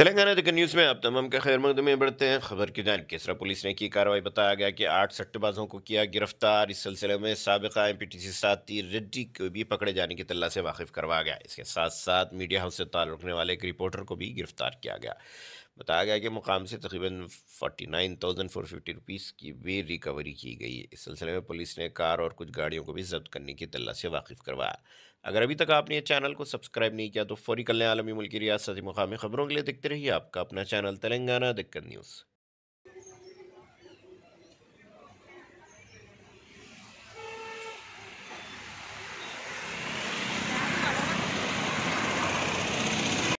तेलंगाना दिग्गज न्यूज़ में आप तमाम का खैर मकदमे बढ़ते हैं खबर की जान केसरा पुलिस ने की कार्रवाई बताया गया कि आठ सट्टेबाजों को किया गिरफ्तार इस सिलसिले में सबका एम पी टी सी साथी रेड्डी को भी पकड़े जाने की तल्ला से वाकिफ करवाया गया इसके साथ साथ मीडिया हाउस से ताल्लुक़ रखने वाले एक रिपोर्टर को भी गिरफ्तार किया गया बताया गया कि मुकाम से तकरीबन forty nine thousand four fifty rupees की भी रिकवरी की गई इस सिलसिले में पुलिस ने कार और कुछ गाड़ियों को भी जब्त करने की तल्ला से वाकिफ करवाया अगर अभी तक आपने चैनल को सब्सक्राइब नहीं किया तो फौरी कल्याण आलमी मुल्क की रियासती मुकामी खबरों के लिए देखते देखते रहिए आपका अपना चैनल तेलंगाना दिक्कत न्यूज़